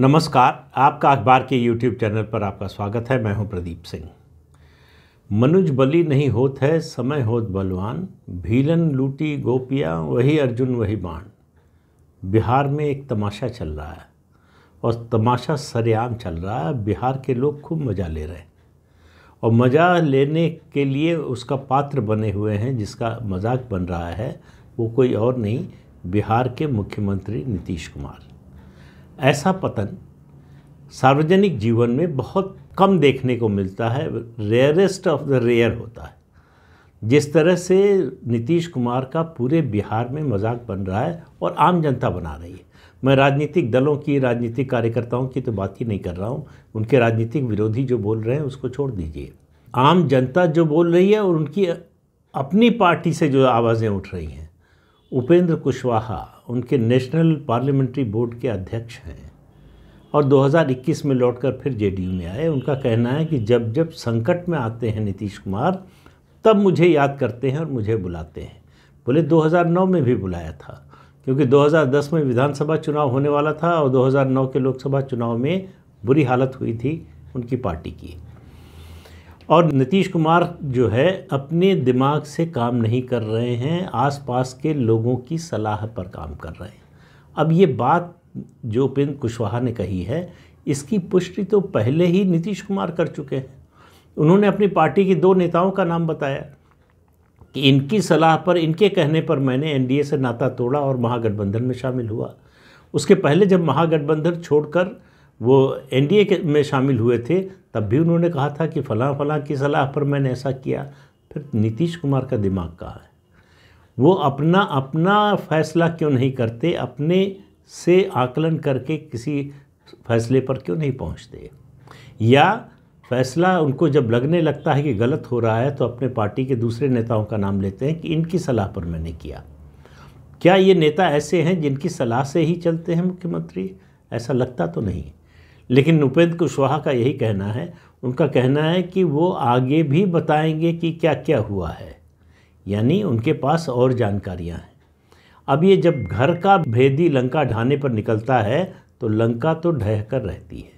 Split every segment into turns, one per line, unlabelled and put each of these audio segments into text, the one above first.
नमस्कार आपका अखबार के यूट्यूब चैनल पर आपका स्वागत है मैं हूं प्रदीप सिंह मनुज बली नहीं होत है समय होत बलवान भीलन लूटी गोपिया वही अर्जुन वही बाण बिहार में एक तमाशा चल रहा है और तमाशा सरेआम चल रहा है बिहार के लोग खूब मज़ा ले रहे हैं और मज़ा लेने के लिए उसका पात्र बने हुए हैं जिसका मजाक बन रहा है वो कोई और नहीं बिहार के मुख्यमंत्री नीतीश कुमार ऐसा पतन सार्वजनिक जीवन में बहुत कम देखने को मिलता है रेयरेस्ट ऑफ द रेयर होता है जिस तरह से नीतीश कुमार का पूरे बिहार में मजाक बन रहा है और आम जनता बना रही है मैं राजनीतिक दलों की राजनीतिक कार्यकर्ताओं की तो बात ही नहीं कर रहा हूँ उनके राजनीतिक विरोधी जो बोल रहे हैं उसको छोड़ दीजिए आम जनता जो बोल रही है और उनकी अपनी पार्टी से जो आवाज़ें उठ रही हैं उपेंद्र कुशवाहा उनके नेशनल पार्लियामेंट्री बोर्ड के अध्यक्ष हैं और 2021 में लौटकर फिर जेडीयू में आए उनका कहना है कि जब जब संकट में आते हैं नीतीश कुमार तब मुझे याद करते हैं और मुझे बुलाते हैं बोले 2009 में भी बुलाया था क्योंकि 2010 में विधानसभा चुनाव होने वाला था और 2009 के लोकसभा चुनाव में बुरी हालत हुई थी उनकी पार्टी की और नीतीश कुमार जो है अपने दिमाग से काम नहीं कर रहे हैं आसपास के लोगों की सलाह पर काम कर रहे हैं अब ये बात जो उपेंद्र कुशवाहा ने कही है इसकी पुष्टि तो पहले ही नीतीश कुमार कर चुके हैं उन्होंने अपनी पार्टी के दो नेताओं का नाम बताया कि इनकी सलाह पर इनके कहने पर मैंने एनडीए से नाता तोड़ा और महागठबंधन में शामिल हुआ उसके पहले जब महागठबंधन छोड़कर वो एनडीए में शामिल हुए थे तब भी उन्होंने कहा था कि फ़लाँ फ़लाँ की सलाह पर मैंने ऐसा किया फिर नीतीश कुमार का दिमाग कहाँ है वो अपना अपना फैसला क्यों नहीं करते अपने से आकलन करके किसी फैसले पर क्यों नहीं पहुंचते या फैसला उनको जब लगने लगता है कि गलत हो रहा है तो अपने पार्टी के दूसरे नेताओं का नाम लेते हैं कि इनकी सलाह पर मैंने किया क्या ये नेता ऐसे हैं जिनकी सलाह से ही चलते हैं मुख्यमंत्री ऐसा लगता तो नहीं लेकिन उपेंद्र कुशवाहा का यही कहना है उनका कहना है कि वो आगे भी बताएंगे कि क्या क्या हुआ है यानी उनके पास और जानकारियां हैं अब ये जब घर का भेदी लंका ढाने पर निकलता है तो लंका तो ढह कर रहती है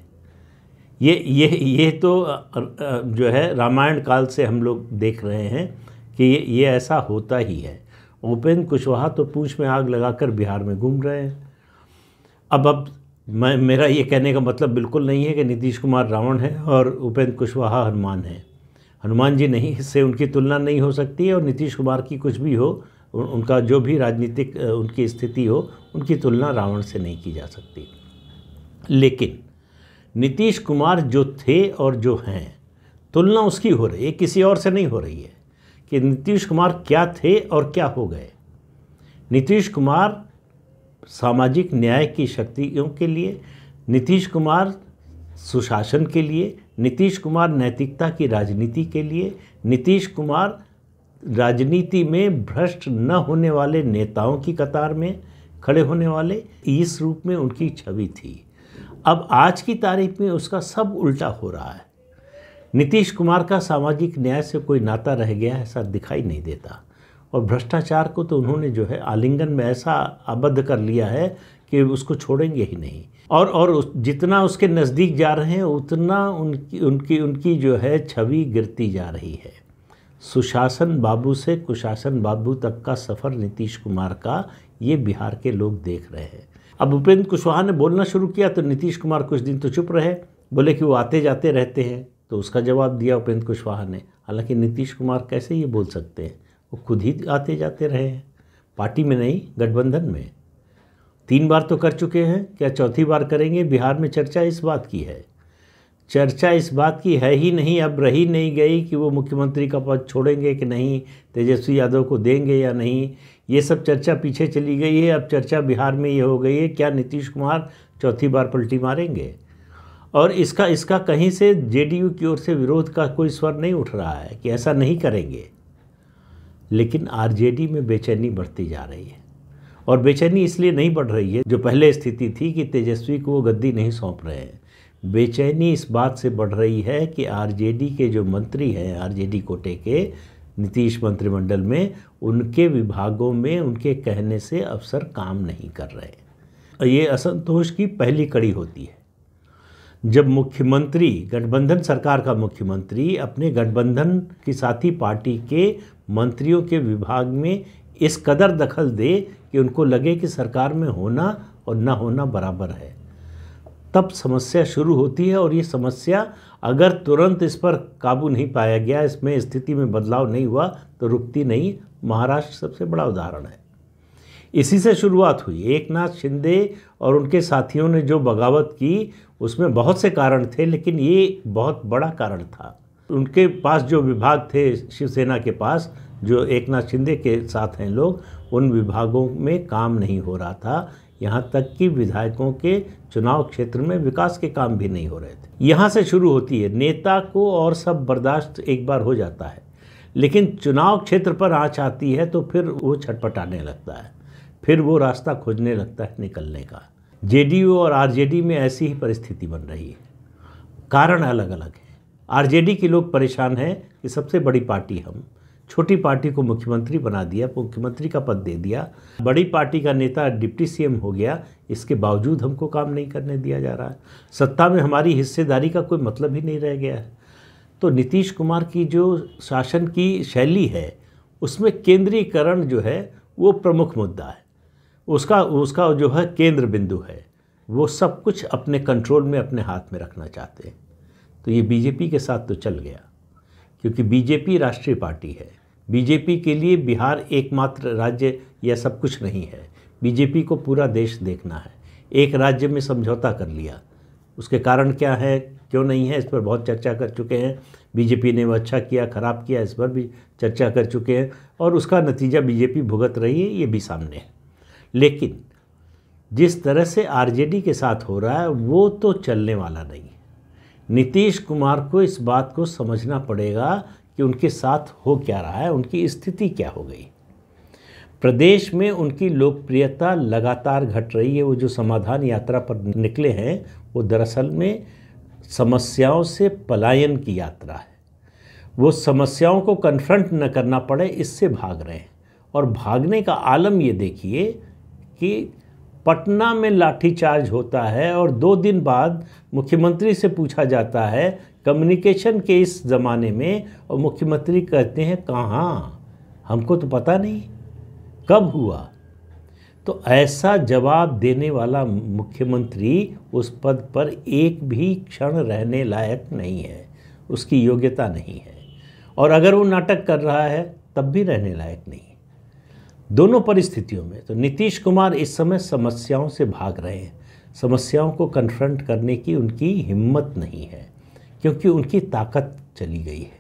ये ये ये तो जो है रामायण काल से हम लोग देख रहे हैं कि ये ये ऐसा होता ही है उपेंद्र कुशवाहा तो पूछ में आग लगाकर बिहार में घूम रहे हैं अब अब मैं मेरा ये कहने का मतलब बिल्कुल नहीं है कि नीतीश कुमार रावण है और उपेंद्र कुशवाहा हनुमान है हनुमान जी नहीं इससे उनकी तुलना नहीं हो सकती और नीतीश कुमार की कुछ भी हो उनका जो भी राजनीतिक उनकी स्थिति हो उनकी तुलना रावण से नहीं की जा सकती लेकिन नीतीश कुमार जो थे और जो हैं तुलना उसकी हो रही है किसी और से नहीं हो रही है कि नीतीश कुमार क्या थे और क्या हो गए नीतीश कुमार सामाजिक न्याय की शक्तियों के लिए नीतीश कुमार सुशासन के लिए नीतीश कुमार नैतिकता की राजनीति के लिए नीतीश कुमार राजनीति में भ्रष्ट न होने वाले नेताओं की कतार में खड़े होने वाले इस रूप में उनकी छवि थी अब आज की तारीख में उसका सब उल्टा हो रहा है नीतीश कुमार का सामाजिक न्याय से कोई नाता रह गया ऐसा दिखाई नहीं देता और भ्रष्टाचार को तो उन्होंने जो है आलिंगन में ऐसा आबद्ध कर लिया है कि उसको छोड़ेंगे ही नहीं और और जितना उसके नज़दीक जा रहे हैं उतना उनकी उनकी उनकी जो है छवि गिरती जा रही है सुशासन बाबू से कुशासन बाबू तक का सफ़र नीतीश कुमार का ये बिहार के लोग देख रहे हैं अब उपेंद्र कुशवाहा ने बोलना शुरू किया तो नीतीश कुमार कुछ दिन तो चुप रहे बोले कि वो आते जाते रहते हैं तो उसका जवाब दिया उपेंद्र कुशवाहा ने हालांकि नीतीश कुमार कैसे ये बोल सकते हैं वो खुद ही आते जाते रहे हैं पार्टी में नहीं गठबंधन में तीन बार तो कर चुके हैं क्या चौथी बार करेंगे बिहार में चर्चा इस बात की है चर्चा इस बात की है ही नहीं अब रही नहीं गई कि वो मुख्यमंत्री का पद छोड़ेंगे कि नहीं तेजस्वी यादव को देंगे या नहीं ये सब चर्चा पीछे चली गई है अब चर्चा बिहार में ये हो गई है क्या नीतीश कुमार चौथी बार पलटी मारेंगे और इसका इसका कहीं से जेडीयू की ओर से विरोध का कोई स्वर नहीं उठ रहा है कि ऐसा नहीं करेंगे लेकिन आरजेडी में बेचैनी बढ़ती जा रही है और बेचैनी इसलिए नहीं बढ़ रही है जो पहले स्थिति थी कि तेजस्वी को वो गद्दी नहीं सौंप रहे हैं बेचैनी इस बात से बढ़ रही है कि आरजेडी के जो मंत्री हैं आरजेडी कोटे के नीतीश मंत्रिमंडल में उनके विभागों में उनके कहने से अफसर काम नहीं कर रहे ये असंतोष की पहली कड़ी होती है जब मुख्यमंत्री गठबंधन सरकार का मुख्यमंत्री अपने गठबंधन की साथी पार्टी के मंत्रियों के विभाग में इस कदर दखल दे कि उनको लगे कि सरकार में होना और ना होना बराबर है तब समस्या शुरू होती है और ये समस्या अगर तुरंत इस पर काबू नहीं पाया गया इसमें स्थिति में बदलाव नहीं हुआ तो रुकती नहीं महाराष्ट्र सबसे बड़ा उदाहरण है इसी से शुरुआत हुई एकनाथ शिंदे और उनके साथियों ने जो बगावत की उसमें बहुत से कारण थे लेकिन ये बहुत बड़ा कारण था उनके पास जो विभाग थे शिवसेना के पास जो एक नाथ शिंदे के साथ हैं लोग उन विभागों में काम नहीं हो रहा था यहाँ तक कि विधायकों के चुनाव क्षेत्र में विकास के काम भी नहीं हो रहे थे यहाँ से शुरू होती है नेता को और सब बर्दाश्त एक बार हो जाता है लेकिन चुनाव क्षेत्र पर आँच आती है तो फिर वो छटपटाने लगता है फिर वो रास्ता खोजने लगता है निकलने का जेडीयू और आरजेडी में ऐसी ही परिस्थिति बन रही है कारण अलग अलग आरजेडी के लोग परेशान हैं कि सबसे बड़ी पार्टी हम छोटी पार्टी को मुख्यमंत्री बना दिया मुख्यमंत्री का पद दे दिया बड़ी पार्टी का नेता डिप्टी सीएम हो गया इसके बावजूद हमको काम नहीं करने दिया जा रहा है सत्ता में हमारी हिस्सेदारी का कोई मतलब ही नहीं रह गया है तो नीतीश कुमार की जो शासन की शैली है उसमें केंद्रीयकरण जो है वो प्रमुख मुद्दा है उसका उसका जो है केंद्र बिंदु है वो सब कुछ अपने कंट्रोल में अपने हाथ में रखना चाहते हैं तो ये बीजेपी के साथ तो चल गया क्योंकि बीजेपी राष्ट्रीय पार्टी है बीजेपी के लिए बिहार एकमात्र राज्य या सब कुछ नहीं है बीजेपी को पूरा देश देखना है एक राज्य में समझौता कर लिया उसके कारण क्या है क्यों नहीं है इस पर बहुत चर्चा कर चुके हैं बीजेपी ने वो अच्छा किया खराब किया इस पर भी चर्चा कर चुके हैं और उसका नतीजा बीजेपी भुगत रही है ये भी सामने है लेकिन जिस तरह से आरजेडी के साथ हो रहा है वो तो चलने वाला नहीं है नीतीश कुमार को इस बात को समझना पड़ेगा कि उनके साथ हो क्या रहा है उनकी स्थिति क्या हो गई प्रदेश में उनकी लोकप्रियता लगातार घट रही है वो जो समाधान यात्रा पर निकले हैं वो दरअसल में समस्याओं से पलायन की यात्रा है वो समस्याओं को कन्फ्रंट न करना पड़े इससे भाग रहे हैं और भागने का आलम ये देखिए कि पटना में लाठीचार्ज होता है और दो दिन बाद मुख्यमंत्री से पूछा जाता है कम्युनिकेशन के इस ज़माने में और मुख्यमंत्री कहते हैं कहाँ हमको तो पता नहीं कब हुआ तो ऐसा जवाब देने वाला मुख्यमंत्री उस पद पर एक भी क्षण रहने लायक नहीं है उसकी योग्यता नहीं है और अगर वो नाटक कर रहा है तब भी रहने लायक नहीं दोनों परिस्थितियों में तो नीतीश कुमार इस समय समस्याओं से भाग रहे हैं समस्याओं को कन्फ्रंट करने की उनकी हिम्मत नहीं है क्योंकि उनकी ताकत चली गई है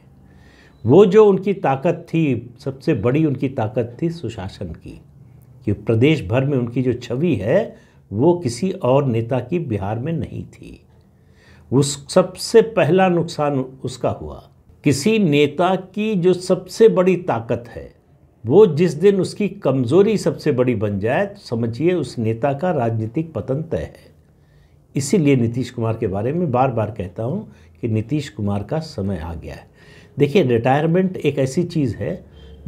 वो जो उनकी ताकत थी सबसे बड़ी उनकी ताकत थी सुशासन की कि प्रदेश भर में उनकी जो छवि है वो किसी और नेता की बिहार में नहीं थी उस सबसे पहला नुकसान उसका हुआ किसी नेता की जो सबसे बड़ी ताकत है वो जिस दिन उसकी कमज़ोरी सबसे बड़ी बन जाए तो समझिए उस नेता का राजनीतिक पतन तय है इसीलिए नीतीश कुमार के बारे में बार बार कहता हूँ कि नीतीश कुमार का समय आ गया है देखिए रिटायरमेंट एक ऐसी चीज़ है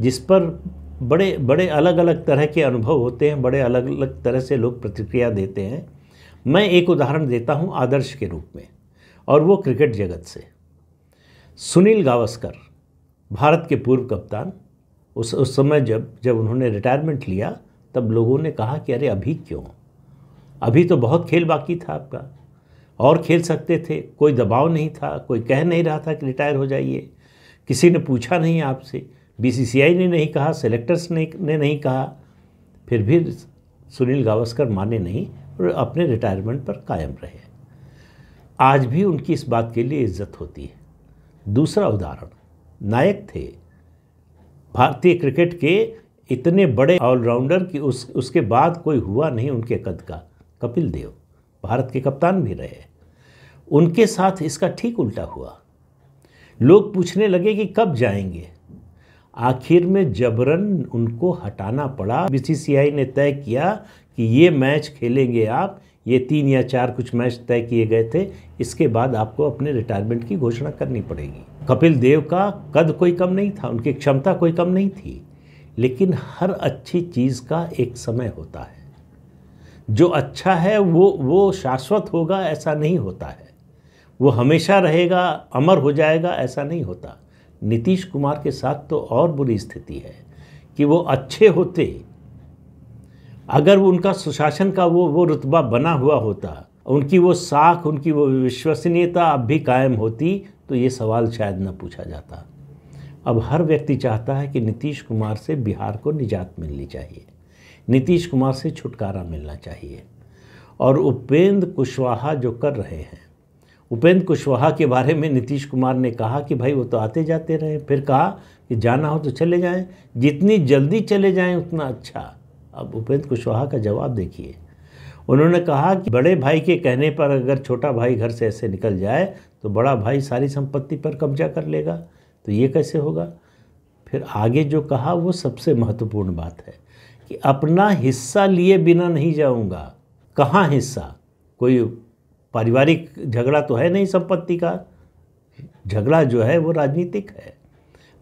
जिस पर बड़े बड़े अलग अलग तरह के अनुभव होते हैं बड़े अलग अलग तरह से लोग प्रतिक्रिया देते हैं मैं एक उदाहरण देता हूँ आदर्श के रूप में और वो क्रिकेट जगत से सुनील गावस्कर भारत के पूर्व कप्तान उस उस समय जब जब उन्होंने रिटायरमेंट लिया तब लोगों ने कहा कि अरे अभी क्यों अभी तो बहुत खेल बाकी था आपका और खेल सकते थे कोई दबाव नहीं था कोई कह नहीं रहा था कि रिटायर हो जाइए किसी ने पूछा नहीं आपसे बीसीसीआई ने नहीं कहा सेलेक्टर्स ने ने नहीं कहा फिर भी सुनील गावस्कर माने नहीं और अपने रिटायरमेंट पर कायम रहे आज भी उनकी इस बात के लिए इज्जत होती है दूसरा उदाहरण नायक थे भारतीय क्रिकेट के इतने बड़े ऑलराउंडर कि उस उसके बाद कोई हुआ नहीं उनके कद का कपिल देव भारत के कप्तान भी रहे उनके साथ इसका ठीक उल्टा हुआ लोग पूछने लगे कि कब जाएंगे आखिर में जबरन उनको हटाना पड़ा बीसीसीआई ने तय किया कि ये मैच खेलेंगे आप ये तीन या चार कुछ मैच तय किए गए थे इसके बाद आपको अपने रिटायरमेंट की घोषणा करनी पड़ेगी कपिल देव का कद कोई कम नहीं था उनकी क्षमता कोई कम नहीं थी लेकिन हर अच्छी चीज़ का एक समय होता है जो अच्छा है वो वो शाश्वत होगा ऐसा नहीं होता है वो हमेशा रहेगा अमर हो जाएगा ऐसा नहीं होता नीतीश कुमार के साथ तो और बुरी स्थिति है कि वो अच्छे होते अगर उनका सुशासन का वो वो रुतबा बना हुआ होता उनकी वो साख उनकी वो विश्वसनीयता अब भी कायम होती तो ये सवाल शायद न पूछा जाता अब हर व्यक्ति चाहता है कि नीतीश कुमार से बिहार को निजात मिलनी चाहिए नीतीश कुमार से छुटकारा मिलना चाहिए और उपेंद्र कुशवाहा जो कर रहे हैं उपेंद्र कुशवाहा के बारे में नीतीश कुमार ने कहा कि भाई वो तो आते जाते रहे फिर कहा कि जाना हो तो चले जाएं जितनी जल्दी चले जाएं उतना अच्छा अब उपेंद्र कुशवाहा का जवाब देखिए उन्होंने कहा कि बड़े भाई के कहने पर अगर छोटा भाई घर से ऐसे निकल जाए तो बड़ा भाई सारी संपत्ति पर कब्जा कर लेगा तो ये कैसे होगा फिर आगे जो कहा वो सबसे महत्वपूर्ण बात है कि अपना हिस्सा लिए बिना नहीं जाऊंगा कहाँ हिस्सा कोई पारिवारिक झगड़ा तो है नहीं संपत्ति का झगड़ा जो है वो राजनीतिक है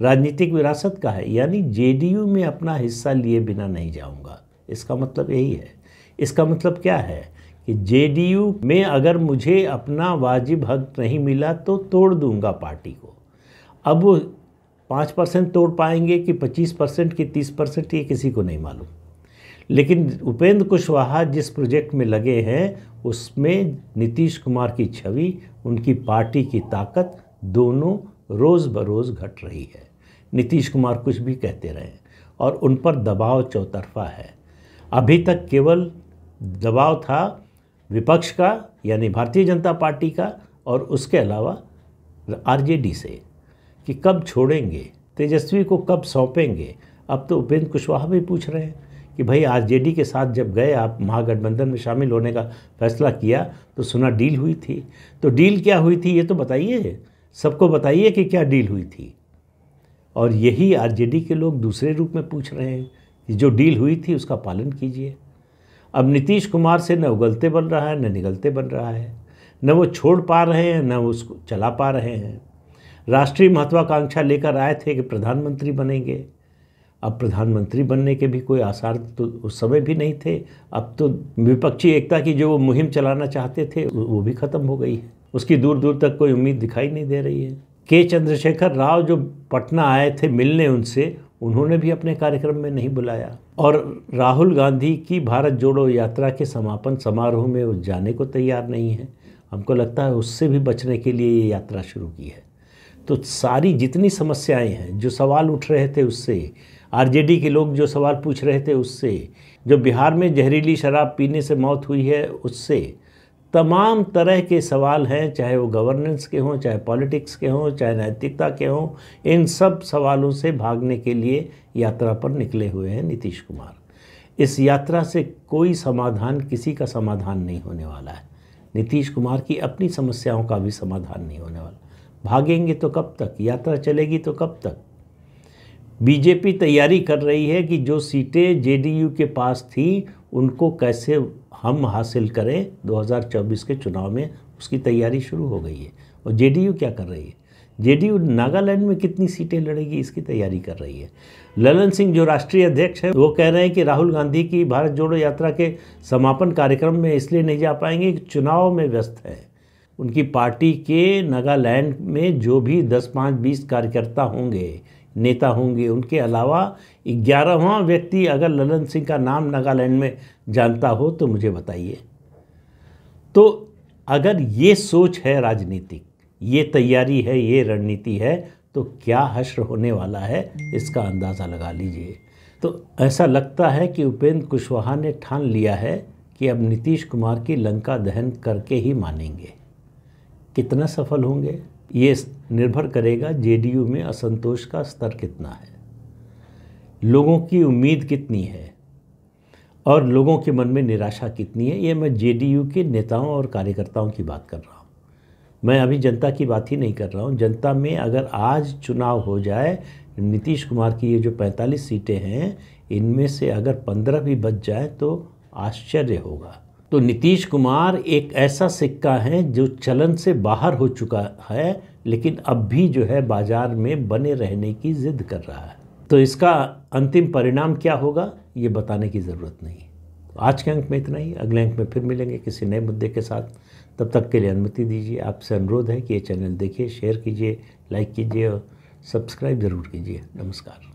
राजनीतिक विरासत का है यानी जेडीयू में अपना हिस्सा लिए बिना नहीं जाऊंगा इसका मतलब यही है इसका मतलब क्या है कि जेडीयू में अगर मुझे अपना वाजिब हक नहीं मिला तो तोड़ दूंगा पार्टी को अब वो पाँच परसेंट तोड़ पाएंगे कि पच्चीस परसेंट कि तीस परसेंट ये किसी को नहीं मालूम लेकिन उपेंद्र कुशवाहा जिस प्रोजेक्ट में लगे हैं उसमें नीतीश कुमार की छवि उनकी पार्टी की ताकत दोनों रोज़ बरोज़ घट रही है नीतीश कुमार कुछ भी कहते रहे और उन पर दबाव चौतरफा है अभी तक केवल दबाव था विपक्ष का यानी भारतीय जनता पार्टी का और उसके अलावा आरजेडी से कि कब छोड़ेंगे तेजस्वी को कब सौंपेंगे अब तो उपेंद्र कुशवाहा भी पूछ रहे हैं कि भाई आरजेडी के साथ जब गए आप महागठबंधन में शामिल होने का फैसला किया तो सुना डील हुई थी तो डील क्या हुई थी ये तो बताइए सबको बताइए कि क्या डील हुई थी और यही आरजेडी के लोग दूसरे रूप में पूछ रहे हैं कि जो डील हुई थी उसका पालन कीजिए अब नीतीश कुमार से न उगलते बन रहा है न निगलते बन रहा है न वो छोड़ पा रहे हैं न उसको चला पा रहे हैं राष्ट्रीय महत्वाकांक्षा लेकर आए थे कि प्रधानमंत्री बनेंगे अब प्रधानमंत्री बनने के भी कोई आसार तो उस समय भी नहीं थे अब तो विपक्षी एकता की जो वो मुहिम चलाना चाहते थे वो भी खत्म हो गई है उसकी दूर दूर तक कोई उम्मीद दिखाई नहीं दे रही है के चंद्रशेखर राव जो पटना आए थे मिलने उनसे उन्होंने भी अपने कार्यक्रम में नहीं बुलाया और राहुल गांधी की भारत जोड़ो यात्रा के समापन समारोह में वो जाने को तैयार नहीं है हमको लगता है उससे भी बचने के लिए ये यात्रा शुरू की है तो सारी जितनी समस्याएं हैं जो सवाल उठ रहे थे उससे आरजेडी के लोग जो सवाल पूछ रहे थे उससे जो बिहार में जहरीली शराब पीने से मौत हुई है उससे तमाम तरह के सवाल हैं चाहे वो गवर्नेंस के हों चाहे पॉलिटिक्स के हों चाहे नैतिकता के हों इन सब सवालों से भागने के लिए यात्रा पर निकले हुए हैं नीतीश कुमार इस यात्रा से कोई समाधान किसी का समाधान नहीं होने वाला है नीतीश कुमार की अपनी समस्याओं का भी समाधान नहीं होने वाला भागेंगे तो कब तक यात्रा चलेगी तो कब तक बीजेपी तैयारी कर रही है कि जो सीटें जेडीयू के पास थी उनको कैसे हम हासिल करें 2024 के चुनाव में उसकी तैयारी शुरू हो गई है और जेडीयू क्या कर रही है जेडीयू नागालैंड में कितनी सीटें लड़ेगी इसकी तैयारी कर रही है ललन सिंह जो राष्ट्रीय अध्यक्ष है वो कह रहे हैं कि राहुल गांधी की भारत जोड़ो यात्रा के समापन कार्यक्रम में इसलिए नहीं जा पाएंगे कि चुनाव में व्यस्त है उनकी पार्टी के नागालैंड में जो भी दस पाँच बीस कार्यकर्ता होंगे नेता होंगे उनके अलावा ग्यारहवा व्यक्ति अगर ललन सिंह का नाम नागालैंड में जानता हो तो मुझे बताइए तो अगर ये सोच है राजनीतिक ये तैयारी है ये रणनीति है तो क्या हश्र होने वाला है इसका अंदाज़ा लगा लीजिए तो ऐसा लगता है कि उपेंद्र कुशवाहा ने ठान लिया है कि अब नीतीश कुमार की लंका दहन करके ही मानेंगे कितना सफल होंगे ये निर्भर करेगा जेडीयू में असंतोष का स्तर कितना है लोगों की उम्मीद कितनी है और लोगों के मन में निराशा कितनी है ये मैं जेडीयू के नेताओं और कार्यकर्ताओं की बात कर रहा हूँ मैं अभी जनता की बात ही नहीं कर रहा हूँ जनता में अगर आज चुनाव हो जाए नीतीश कुमार की ये जो 45 सीटें हैं इनमें से अगर 15 भी बच जाए तो आश्चर्य होगा तो नीतीश कुमार एक ऐसा सिक्का है जो चलन से बाहर हो चुका है लेकिन अब भी जो है बाजार में बने रहने की जिद कर रहा है तो इसका अंतिम परिणाम क्या होगा ये बताने की ज़रूरत नहीं आज के अंक में इतना ही अगले अंक में फिर मिलेंगे किसी नए मुद्दे के साथ तब तक के लिए अनुमति दीजिए आपसे अनुरोध है कि ये चैनल देखिए शेयर कीजिए लाइक कीजिए और सब्सक्राइब ज़रूर कीजिए नमस्कार